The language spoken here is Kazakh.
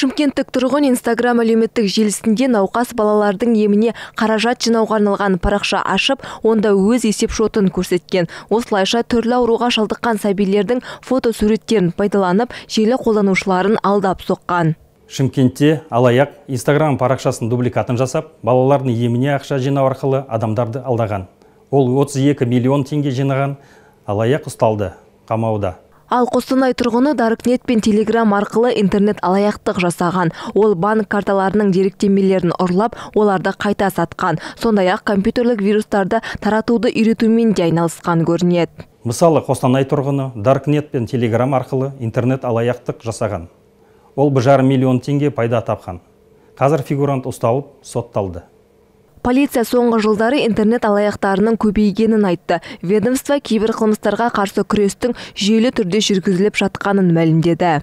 шымкенттік тұрғын инстаграм әлеуметтік желісінде науқас балалардың еміне қаражат жинауға арналған парақша ашып онда өз есеп шотын көрсеткен осылайша түрлі ауруға шалдыққан фото фотосуреттерін пайдаланып желі қолданушыларын алдап соққан шымкентте алаяқ инстаграм парақшасын дубликатын жасап балалардың еміне ақша жинау арқылы адамдарды алдаған ол 32 миллион теңге жинаған алаяқ ұсталды қамауда Ал Қостанай тұрғыны Даркнет пен Телеграм арқылы интернет алаяқтық жасаған. Ол банк карталарының деректемелерін ұрлап, оларды қайта сатқан. Сондай-ақ компьютерлік вирустарды таратуды үйретумен де айналысқан көрінеді. Мысалы, Қостанай тұрғыны Даркнет пен Телеграм арқылы интернет алаяқтық жасаған. Ол бір миллион теңге пайда тапқан. Қазір фигурант ұсталып, сотталды. Полиция соңғы жылдары интернет алаяқтарының көбейгенін айтты. Ведомство кейбір қылмыстарға қарсы күрестің жүйелі түрде жүргізіліп жатқанын мәлімдеді.